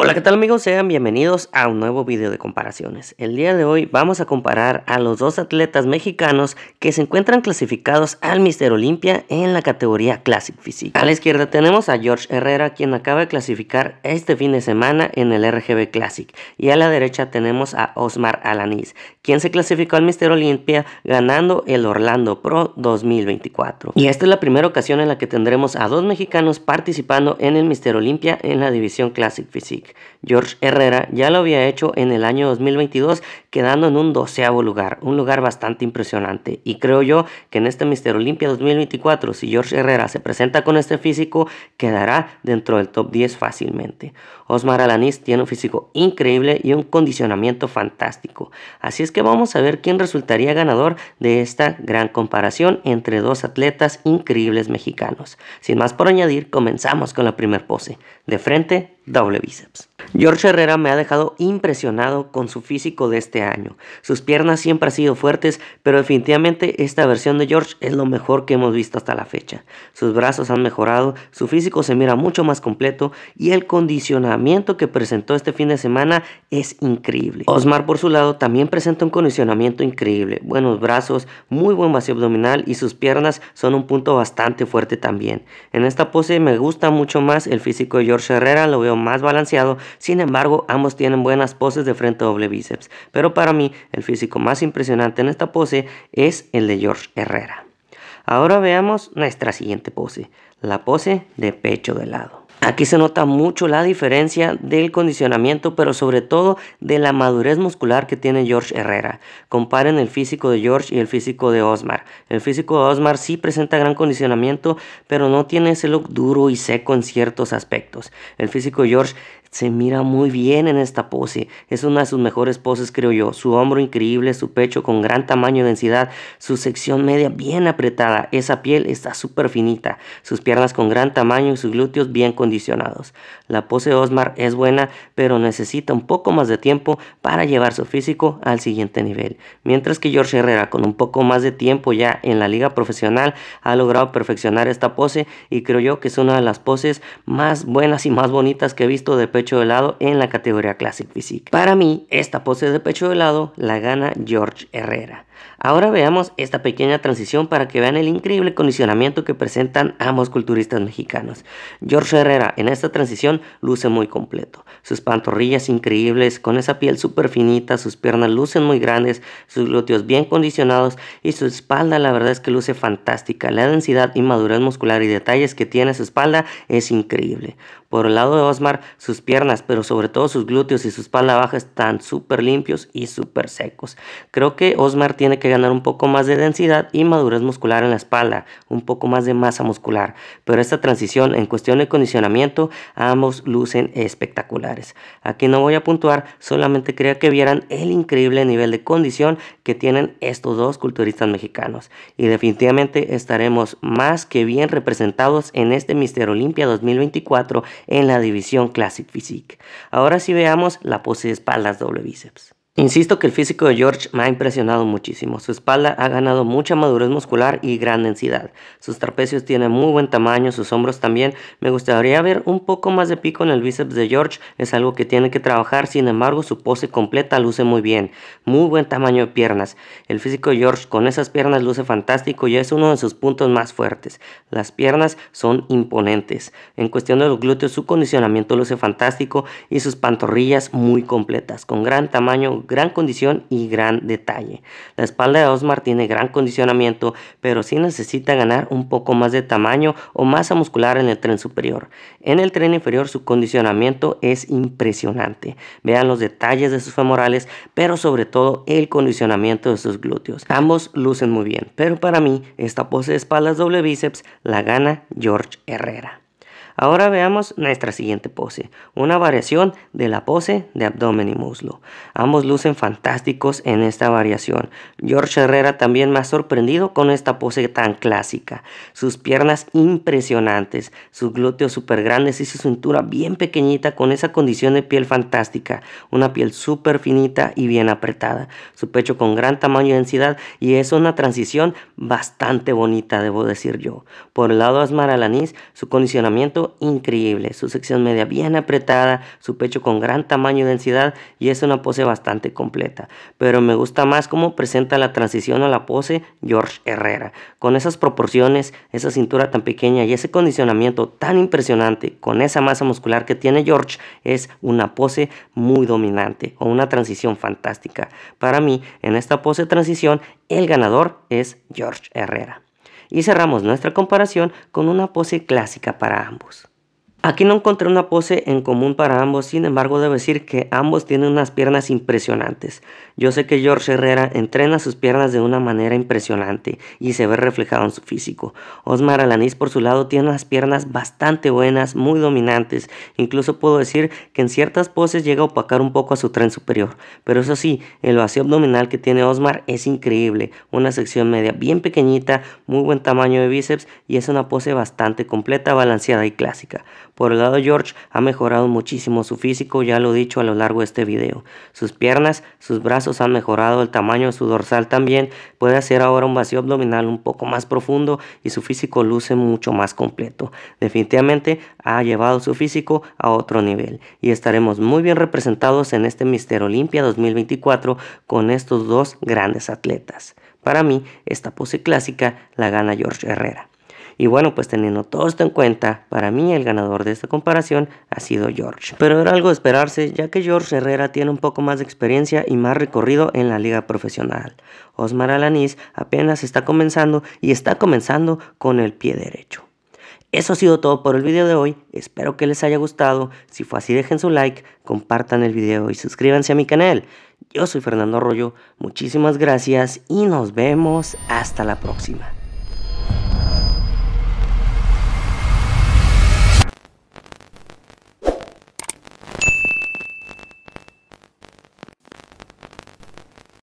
Hola, ¿qué tal amigos? Sean bienvenidos a un nuevo video de comparaciones. El día de hoy vamos a comparar a los dos atletas mexicanos que se encuentran clasificados al Mister Olimpia en la categoría Classic Physique. A la izquierda tenemos a George Herrera, quien acaba de clasificar este fin de semana en el RGB Classic. Y a la derecha tenemos a Osmar Alaniz, quien se clasificó al Mister Olimpia ganando el Orlando Pro 2024. Y esta es la primera ocasión en la que tendremos a dos mexicanos participando en el Mister Olimpia en la división Classic Physique. George Herrera ya lo había hecho en el año 2022 quedando en un doceavo lugar, un lugar bastante impresionante. Y creo yo que en este Mister Olimpia 2024, si George Herrera se presenta con este físico, quedará dentro del top 10 fácilmente. Osmar Alanis tiene un físico increíble y un condicionamiento fantástico. Así es que vamos a ver quién resultaría ganador de esta gran comparación entre dos atletas increíbles mexicanos. Sin más por añadir, comenzamos con la primer pose. De frente doble bíceps. George Herrera me ha dejado impresionado con su físico de este año. Sus piernas siempre han sido fuertes, pero definitivamente esta versión de George es lo mejor que hemos visto hasta la fecha. Sus brazos han mejorado, su físico se mira mucho más completo y el condicionamiento que presentó este fin de semana es increíble. Osmar por su lado también presenta un condicionamiento increíble, buenos brazos, muy buen vacío abdominal y sus piernas son un punto bastante fuerte también. En esta pose me gusta mucho más el físico de George Herrera, lo veo más balanceado, sin embargo ambos tienen buenas poses de frente doble bíceps, pero para mí el físico más impresionante en esta pose es el de George Herrera. Ahora veamos nuestra siguiente pose, la pose de pecho de lado. Aquí se nota mucho la diferencia del condicionamiento, pero sobre todo de la madurez muscular que tiene George Herrera. Comparen el físico de George y el físico de Osmar. El físico de Osmar sí presenta gran condicionamiento, pero no tiene ese look duro y seco en ciertos aspectos. El físico de George se mira muy bien en esta pose. Es una de sus mejores poses, creo yo. Su hombro increíble, su pecho con gran tamaño y densidad, su sección media bien apretada. Esa piel está súper finita, sus piernas con gran tamaño y sus glúteos bien condicionados la pose Osmar es buena, pero necesita un poco más de tiempo para llevar su físico al siguiente nivel. Mientras que George Herrera, con un poco más de tiempo ya en la liga profesional, ha logrado perfeccionar esta pose y creo yo que es una de las poses más buenas y más bonitas que he visto de pecho de lado en la categoría Classic Physique. Para mí, esta pose de pecho de lado la gana George Herrera. Ahora veamos esta pequeña transición para que vean el increíble condicionamiento que presentan ambos culturistas mexicanos. George Herrera en esta transición luce muy completo. Sus pantorrillas increíbles, con esa piel súper finita, sus piernas lucen muy grandes, sus glúteos bien condicionados y su espalda la verdad es que luce fantástica. La densidad y madurez muscular y detalles que tiene su espalda es increíble. Por el lado de Osmar, sus piernas, pero sobre todo sus glúteos y su espalda baja están súper limpios y súper secos. Creo que Osmar tiene que ganar un poco más de densidad y madurez muscular en la espalda, un poco más de masa muscular, pero esta transición en cuestión de condicionamiento ambos lucen espectaculares. Aquí no voy a puntuar, solamente quería que vieran el increíble nivel de condición que tienen estos dos culturistas mexicanos. Y definitivamente estaremos más que bien representados en este Mister Olimpia 2024 en la división Classic Physique. Ahora sí veamos la pose de espaldas doble bíceps. Insisto que el físico de George me ha impresionado muchísimo. Su espalda ha ganado mucha madurez muscular y gran densidad. Sus trapecios tienen muy buen tamaño, sus hombros también. Me gustaría ver un poco más de pico en el bíceps de George. Es algo que tiene que trabajar, sin embargo su pose completa luce muy bien. Muy buen tamaño de piernas. El físico de George con esas piernas luce fantástico y es uno de sus puntos más fuertes. Las piernas son imponentes. En cuestión de los glúteos, su condicionamiento luce fantástico y sus pantorrillas muy completas, con gran tamaño gran condición y gran detalle. La espalda de Osmar tiene gran condicionamiento, pero sí necesita ganar un poco más de tamaño o masa muscular en el tren superior. En el tren inferior su condicionamiento es impresionante. Vean los detalles de sus femorales, pero sobre todo el condicionamiento de sus glúteos. Ambos lucen muy bien, pero para mí esta pose de espaldas doble bíceps la gana George Herrera. Ahora veamos nuestra siguiente pose, una variación de la pose de abdomen y muslo. Ambos lucen fantásticos en esta variación. George Herrera también más sorprendido con esta pose tan clásica. Sus piernas impresionantes, sus glúteos súper grandes y su cintura bien pequeñita con esa condición de piel fantástica. Una piel súper finita y bien apretada. Su pecho con gran tamaño y densidad y es una transición bastante bonita, debo decir yo. Por el lado de Asmar su condicionamiento increíble, su sección media bien apretada, su pecho con gran tamaño y densidad y es una pose bastante completa. Pero me gusta más cómo presenta la transición a la pose George Herrera. Con esas proporciones, esa cintura tan pequeña y ese condicionamiento tan impresionante, con esa masa muscular que tiene George, es una pose muy dominante o una transición fantástica. Para mí, en esta pose transición, el ganador es George Herrera y cerramos nuestra comparación con una pose clásica para ambos. Aquí no encontré una pose en común para ambos, sin embargo debo decir que ambos tienen unas piernas impresionantes. Yo sé que George Herrera entrena sus piernas de una manera impresionante y se ve reflejado en su físico. Osmar Alanis por su lado tiene unas piernas bastante buenas, muy dominantes. Incluso puedo decir que en ciertas poses llega a opacar un poco a su tren superior. Pero eso sí, el vacío abdominal que tiene Osmar es increíble. Una sección media bien pequeñita, muy buen tamaño de bíceps y es una pose bastante completa, balanceada y clásica. Por el lado George ha mejorado muchísimo su físico, ya lo he dicho a lo largo de este video. Sus piernas, sus brazos han mejorado, el tamaño de su dorsal también, puede hacer ahora un vacío abdominal un poco más profundo y su físico luce mucho más completo. Definitivamente ha llevado su físico a otro nivel y estaremos muy bien representados en este Mister Olimpia 2024 con estos dos grandes atletas. Para mí, esta pose clásica la gana George Herrera. Y bueno, pues teniendo todo esto en cuenta, para mí el ganador de esta comparación ha sido George. Pero era algo de esperarse, ya que George Herrera tiene un poco más de experiencia y más recorrido en la liga profesional. Osmar Alanis apenas está comenzando y está comenzando con el pie derecho. Eso ha sido todo por el video de hoy, espero que les haya gustado, si fue así dejen su like, compartan el video y suscríbanse a mi canal. Yo soy Fernando Arroyo, muchísimas gracias y nos vemos hasta la próxima.